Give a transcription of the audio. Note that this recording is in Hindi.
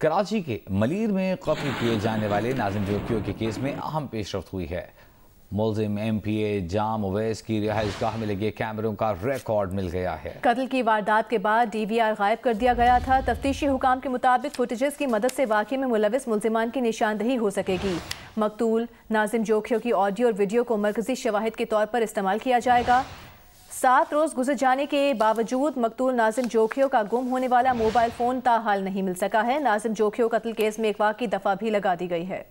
कराची के मलिर में कत्ल किए जाने वाले नाजिम जोकियों के केस में अहम पेशरफ हुई है मुलिम एम पी ए जाम ओवैस की गाह में लगे कैमरों का रिकॉर्ड मिल गया है कत्ल की वारदात के बाद डी वी आर गायब कर दिया गया था तफ्तीशी हुकाम के मुताबिक फुटेजेस की मदद से वाकई में मुलविस मुलजमान की निशानदही हो सकेगी मकतूल नाजिम जोखियों की ऑडियो और वीडियो को मरकजी शवाहद के तौर पर इस्तेमाल किया जाएगा सात रोज गुजर जाने के बावजूद मकतूल नाजिम जोखियो का गुम होने वाला मोबाइल फोन ताहाल नहीं मिल सका है नाजिम जोखियो कत्ल केस में एक वाकई दफा भी लगा दी गई है